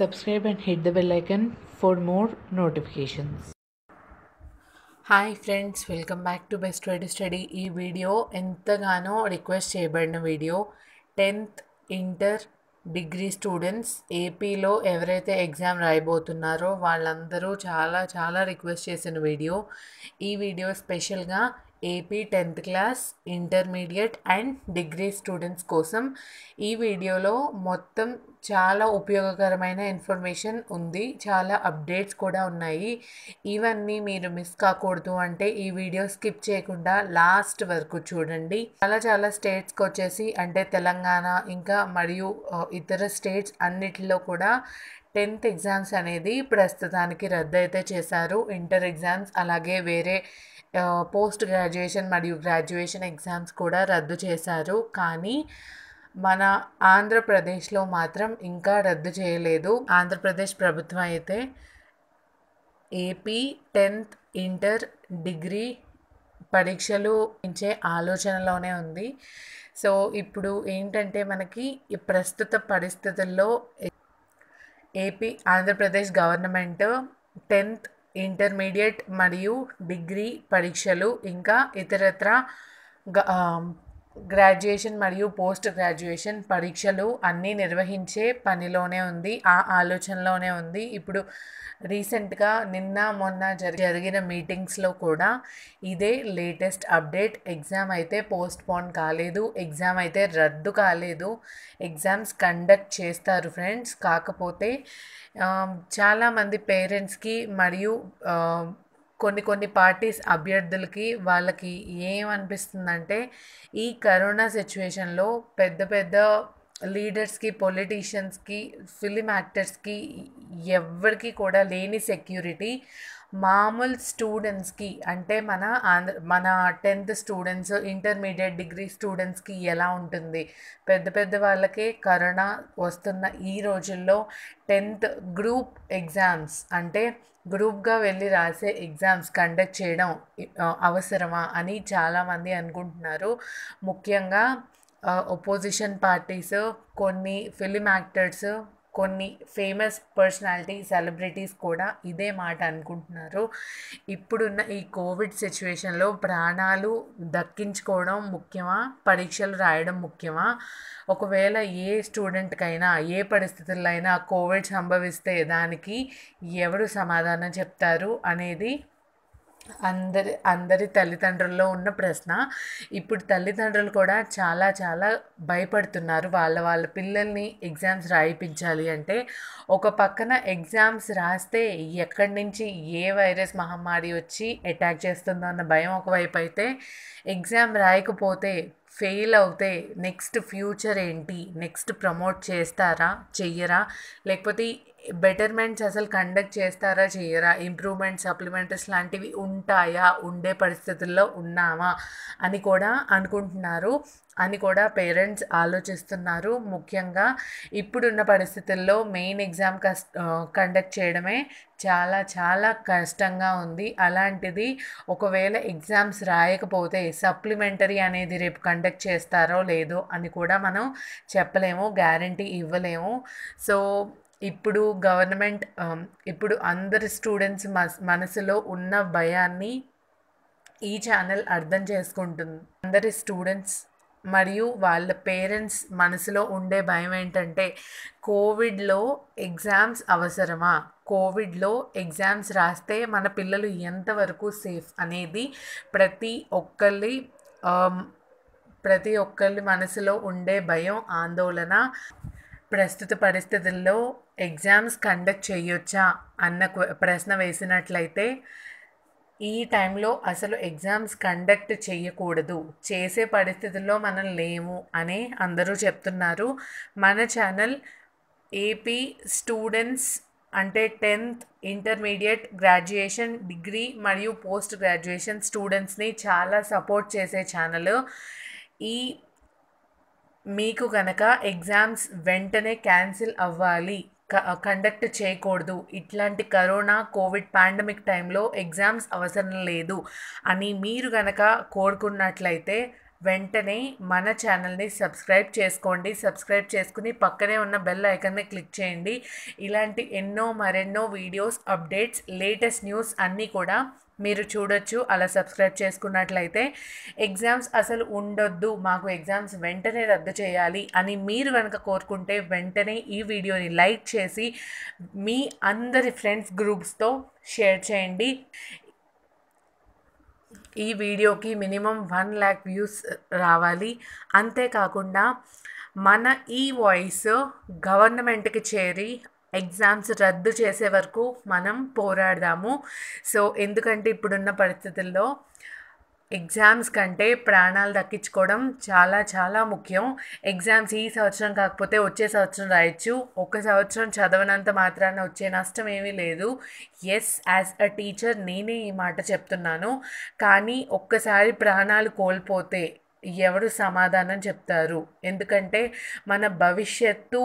subscribe and hit the bell icon for more notifications hi friends welcome back to best way to study ఈ video ఎంతగానో request చేయబడిన video tenth inter degree students ఏపీలో ఎవరైతే exam రాయబోతున్నారో వాళ్ళందరూ చాలా చాలా request చేసిన వీడియో ఈ వీడియో స్పెషల్గా AP tenth class intermediate and degree students కోసం ఈ వీడియోలో మొత్తం చాలా ఉపయోగకరమైన ఇన్ఫర్మేషన్ ఉంది చాలా అప్డేట్స్ కూడా ఉన్నాయి ఇవన్నీ మీరు మిస్ కాకూడదు అంటే ఈ వీడియో స్కిప్ చేయకుండా లాస్ట్ వరకు చూడండి చాలా చాలా స్టేట్స్కి వచ్చేసి అంటే తెలంగాణ ఇంకా మరియు ఇతర స్టేట్స్ అన్నిటిలో కూడా టెన్త్ ఎగ్జామ్స్ అనేది ప్రస్తుతానికి రద్దు అయితే చేశారు ఇంటర్ ఎగ్జామ్స్ అలాగే వేరే పోస్ట్ గ్రాడ్యుయేషన్ మరియు గ్రాడ్యుయేషన్ ఎగ్జామ్స్ కూడా రద్దు చేశారు కానీ మన ఆంధ్రప్రదేశ్లో మాత్రం ఇంకా రద్దు చేయలేదు ఆంధ్రప్రదేశ్ ప్రభుత్వం అయితే ఏపీ టెన్త్ ఇంటర్ డిగ్రీ పరీక్షలు ఇచ్చే ఆలోచనలోనే ఉంది సో ఇప్పుడు ఏంటంటే మనకి ప్రస్తుత పరిస్థితుల్లో AP Andhra Pradesh government tenth intermediate మరియు డిగ్రీ పరీక్షలు ఇంకా ఇతరత్ర గ్రాడ్యుయేషన్ మరియు పోస్ట్ గ్రాడ్యుయేషన్ పరీక్షలు అన్నీ నిర్వహించే పనిలోనే ఉంది ఆ ఆలోచనలోనే ఉంది ఇప్పుడు రీసెంట్గా నిన్న మొన్న జరిగిన మీటింగ్స్లో కూడా ఇదే లేటెస్ట్ అప్డేట్ ఎగ్జామ్ అయితే పోస్ట్ పోన్ కాలేదు ఎగ్జామ్ అయితే రద్దు కాలేదు ఎగ్జామ్స్ కండక్ట్ చేస్తారు ఫ్రెండ్స్ కాకపోతే చాలామంది పేరెంట్స్కి మరియు కొన్ని కొన్ని పార్టీస్ అభ్యర్థులకి వాళ్ళకి ఏమనిపిస్తుందంటే ఈ కరోనా సిచ్యువేషన్లో పెద్ద పెద్ద లీడర్స్కి పొలిటీషియన్స్కి ఫిలిం యాక్టర్స్కి ఎవరికి కూడా లేని సెక్యూరిటీ మామూలు స్టూడెంట్స్కి అంటే మన ఆంధ్ర మన టెన్త్ స్టూడెంట్స్ ఇంటర్మీడియట్ డిగ్రీ స్టూడెంట్స్కి ఎలా ఉంటుంది పెద్ద పెద్ద వాళ్ళకే కరోనా వస్తున్న ఈ రోజుల్లో టెన్త్ గ్రూప్ ఎగ్జామ్స్ అంటే గ్రూప్గా వెళ్ళి రాసే ఎగ్జామ్స్ కండక్ట్ చేయడం అవసరమా అని చాలామంది అనుకుంటున్నారు ముఖ్యంగా ఒపోజిషన్ పార్టీస్ కొన్ని ఫిలిం యాక్టర్స్ కొన్ని ఫేమస్ పర్సనాలిటీ సెలబ్రిటీస్ కూడా ఇదే మాట అనుకుంటున్నారు ఇప్పుడున్న ఈ కోవిడ్ సిచ్యువేషన్లో ప్రాణాలు దక్కించుకోవడం ముఖ్యమా పరీక్షలు రాయడం ముఖ్యమా ఒకవేళ ఏ స్టూడెంట్కైనా ఏ పరిస్థితుల్లో అయినా కోవిడ్ సంభవిస్తే దానికి ఎవరు సమాధానం చెప్తారు అనేది అందరి అందరి తల్లిదండ్రుల్లో ఉన్న ప్రశ్న ఇప్పుడు తల్లిదండ్రులు కూడా చాలా చాలా భయపడుతున్నారు వాళ్ళ వాళ్ళ పిల్లల్ని ఎగ్జామ్స్ రాయిపించాలి అంటే ఒక పక్కన ఎగ్జామ్స్ రాస్తే ఎక్కడి నుంచి ఏ వైరస్ మహమ్మారి వచ్చి అటాక్ చేస్తుందో అన్న భయం ఒకవైపు అయితే ఎగ్జామ్ రాయకపోతే ఫెయిల్ అవుతే నెక్స్ట్ ఫ్యూచర్ ఏంటి నెక్స్ట్ ప్రమోట్ చేస్తారా చెయ్యరా లేకపోతే బెటర్మెంట్స్ అసలు కండక్ట్ చేస్తారా చేయరా ఇంప్రూవ్మెంట్ సప్లిమెంటరీస్ లాంటివి ఉంటాయా ఉండే పరిస్థితుల్లో ఉన్నామా అని కూడా అనుకుంటున్నారు అని కూడా పేరెంట్స్ ఆలోచిస్తున్నారు ముఖ్యంగా ఇప్పుడున్న పరిస్థితుల్లో మెయిన్ ఎగ్జామ్ కస్ కండక్ట్ చేయడమే చాలా చాలా కష్టంగా ఉంది అలాంటిది ఒకవేళ ఎగ్జామ్స్ రాయకపోతే సప్లిమెంటరీ అనేది రేపు కండక్ట్ చేస్తారో లేదో అని కూడా మనం చెప్పలేము గ్యారంటీ ఇవ్వలేము సో ఇప్పుడు గవర్నమెంట్ ఇప్పుడు అందరి స్టూడెంట్స్ మనసులో ఉన్న భయాన్ని ఈ ఛానల్ అర్థం చేసుకుంటుంది అందరి స్టూడెంట్స్ మరియు వాళ్ళ పేరెంట్స్ మనసులో ఉండే భయం ఏంటంటే కోవిడ్లో ఎగ్జామ్స్ అవసరమా కోవిడ్లో ఎగ్జామ్స్ రాస్తే మన పిల్లలు ఎంతవరకు సేఫ్ అనేది ప్రతి ఒక్కరి ప్రతి ఒక్కరి మనసులో ఉండే భయం ఆందోళన ప్రస్తుత పరిస్థితుల్లో ఎగ్జామ్స్ కండక్ట్ చేయొచ్చా అన్న ప్రశ్న వేసినట్లయితే ఈ టైంలో అసలు ఎగ్జామ్స్ కండక్ట్ చేయకూడదు చేసే పరిస్థితుల్లో మనం లేము అని అందరూ చెప్తున్నారు మన ఛానల్ ఏపీ స్టూడెంట్స్ అంటే టెన్త్ ఇంటర్మీడియట్ గ్రాడ్యుయేషన్ డిగ్రీ మరియు పోస్ట్ గ్రాడ్యుయేషన్ స్టూడెంట్స్ని చాలా సపోర్ట్ చేసే ఛానల్ ఈ మీకు కనుక ఎగ్జామ్స్ వెంటనే క్యాన్సిల్ అవ్వాలి కండక్ట్ చేయకూడదు ఇట్లాంటి కరోనా కోవిడ్ పాండమిక్ టైంలో ఎగ్జామ్స్ అవసరం లేదు అని మీరు కనుక కోరుకున్నట్లయితే వెంటనే మన ఛానల్ని సబ్స్క్రైబ్ చేసుకోండి సబ్స్క్రైబ్ చేసుకుని పక్కనే ఉన్న బెల్ ఐకన్ని క్లిక్ చేయండి ఇలాంటి ఎన్నో మరెన్నో వీడియోస్ అప్డేట్స్ లేటెస్ట్ న్యూస్ అన్నీ కూడా మీరు చూడొచ్చు అలా సబ్స్క్రైబ్ చేసుకున్నట్లయితే ఎగ్జామ్స్ అసలు ఉండొద్దు మాకు ఎగ్జామ్స్ వెంటనే రద్దు చేయాలి అని మీరు కనుక కోరుకుంటే వెంటనే ఈ వీడియోని లైక్ చేసి మీ అందరి ఫ్రెండ్స్ గ్రూప్స్తో షేర్ చేయండి ఈ వీడియోకి మినిమం వన్ ల్యాక్ వ్యూస్ రావాలి అంతేకాకుండా మన ఈ వాయిస్ గవర్నమెంట్కి చేరి ఎగ్జామ్స్ రద్దు చేసే వరకు మనం పోరాడదాము సో ఎందుకంటే ఇప్పుడున్న పరిస్థితుల్లో ఎగ్జామ్స్ కంటే ప్రాణాలు దక్కించుకోవడం చాలా చాలా ముఖ్యం ఎగ్జామ్స్ ఈ సంవత్సరం కాకపోతే వచ్చే సంవత్సరం రాయొచ్చు ఒక సంవత్సరం చదవనంత మాత్రాన వచ్చే నష్టం ఏమీ లేదు ఎస్ యాజ్ అ టీచర్ నేనే ఈ మాట చెప్తున్నాను కానీ ఒక్కసారి ప్రాణాలు కోల్పోతే ఎవరు సమాధానం చెప్తారు ఎందుకంటే మన భవిష్యత్తు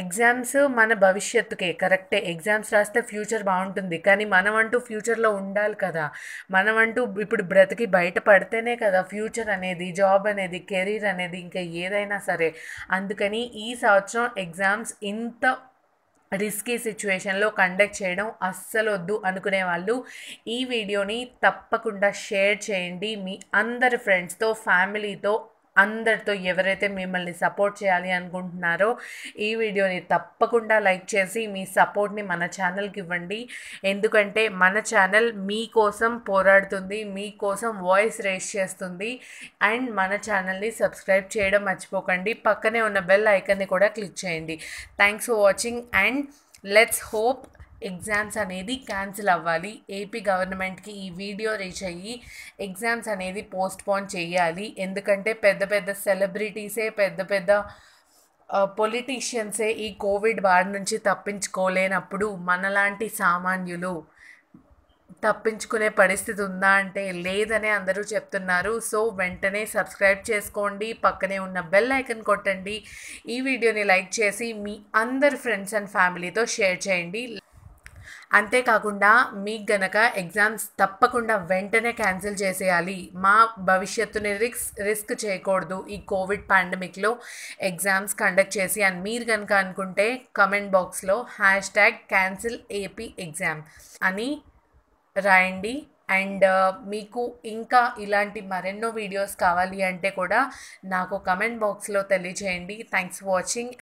ఎగ్జామ్స్ మన భవిష్యత్తుకే కరెక్టే ఎగ్జామ్స్ రాస్తే ఫ్యూచర్ బాగుంటుంది కానీ మనం అంటూ ఫ్యూచర్లో ఉండాలి కదా మనం అంటూ ఇప్పుడు బ్రతికి బయటపడితేనే కదా ఫ్యూచర్ అనేది జాబ్ అనేది కెరీర్ అనేది ఇంకా ఏదైనా సరే అందుకని ఈ సంవత్సరం ఎగ్జామ్స్ ఇంత రిస్కీ సిచ్యువేషన్లో కండక్ట్ చేయడం అస్సలు వద్దు అనుకునే వాళ్ళు ఈ వీడియోని తప్పకుండా షేర్ చేయండి మీ అందరి ఫ్రెండ్స్తో ఫ్యామిలీతో అందరితో ఎవరైతే మిమ్మల్ని సపోర్ట్ చేయాలి అనుకుంటున్నారో ఈ వీడియోని తప్పకుండా లైక్ చేసి మీ సపోర్ట్ని మన ఛానల్కి ఇవ్వండి ఎందుకంటే మన ఛానల్ మీకోసం పోరాడుతుంది మీకోసం వాయిస్ రేస్ చేస్తుంది అండ్ మన ఛానల్ని సబ్స్క్రైబ్ చేయడం మర్చిపోకండి పక్కనే ఉన్న బెల్ ఐకన్ని కూడా క్లిక్ చేయండి thanks for watching and let's hope exams అనేది క్యాన్సిల్ అవ్వాలి ఏపీ గవర్నమెంట్కి ఈ వీడియో రీచ్ అయ్యి ఎగ్జామ్స్ అనేది పోస్ట్పోన్ చేయాలి ఎందుకంటే పెద్ద పెద్ద సెలబ్రిటీసే పెద్ద పెద్ద పొలిటీషియన్సే ఈ కోవిడ్ బారి నుంచి తప్పించుకోలేనప్పుడు మనలాంటి సామాన్యులు తప్పించుకునే పరిస్థితి ఉందా అంటే లేదనే అందరూ చెప్తున్నారు సో వెంటనే సబ్స్క్రైబ్ చేసుకోండి పక్కనే ఉన్న బెల్ ఐకన్ కొట్టండి ఈ వీడియోని లైక్ చేసి మీ అందరు ఫ్రెండ్స్ అండ్ ఫ్యామిలీతో షేర్ చేయండి అంతేకాకుండా మీకు గనక ఎగ్జామ్స్ తప్పకుండా వెంటనే క్యాన్సిల్ చేసేయాలి మా భవిష్యత్తుని రిక్స్ రిస్క్ చేయకూడదు ఈ కోవిడ్ పాండమిక్లో ఎగ్జామ్స్ కండక్ట్ చేసి అని మీరు కనుక అనుకుంటే కమెంట్ బాక్స్లో hash tag cancel AP exam అని రాయండి అండ్ మీకు ఇంకా ఇలాంటి మరెన్నో వీడియోస్ కావాలి అంటే కూడా నాకు కమెంట్ బాక్స్లో తెలియజేయండి థ్యాంక్స్ వాచింగ్